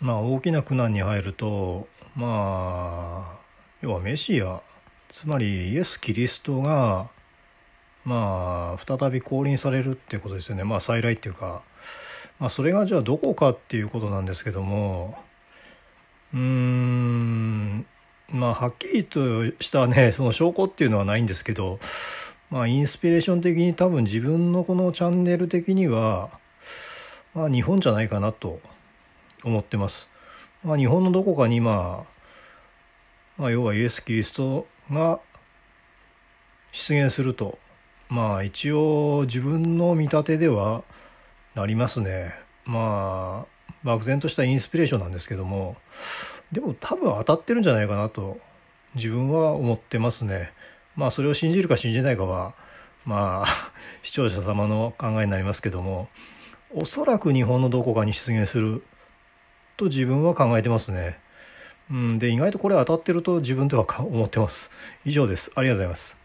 まあ大きな苦難に入るとまあ要はメシアつまりイエス・キリストがまあ再び降臨されるっていうことですよねまあ再来っていうか、まあ、それがじゃあどこかっていうことなんですけどもうーんまあはっきりとしたねその証拠っていうのはないんですけどまあインスピレーション的に多分自分のこのチャンネル的にはまあ日本じゃないかなと。思ってます。まあ、日本のどこかに、まあ、まあ、要はイエス・キリストが出現すると、まあ一応自分の見立てではなりますね。まあ、漠然としたインスピレーションなんですけども、でも多分当たってるんじゃないかなと自分は思ってますね。まあそれを信じるか信じないかは、まあ視聴者様の考えになりますけども、おそらく日本のどこかに出現すると自分は考えてますね。うん、で、意外とこれ当たってると自分では思ってます。以上です。ありがとうございます。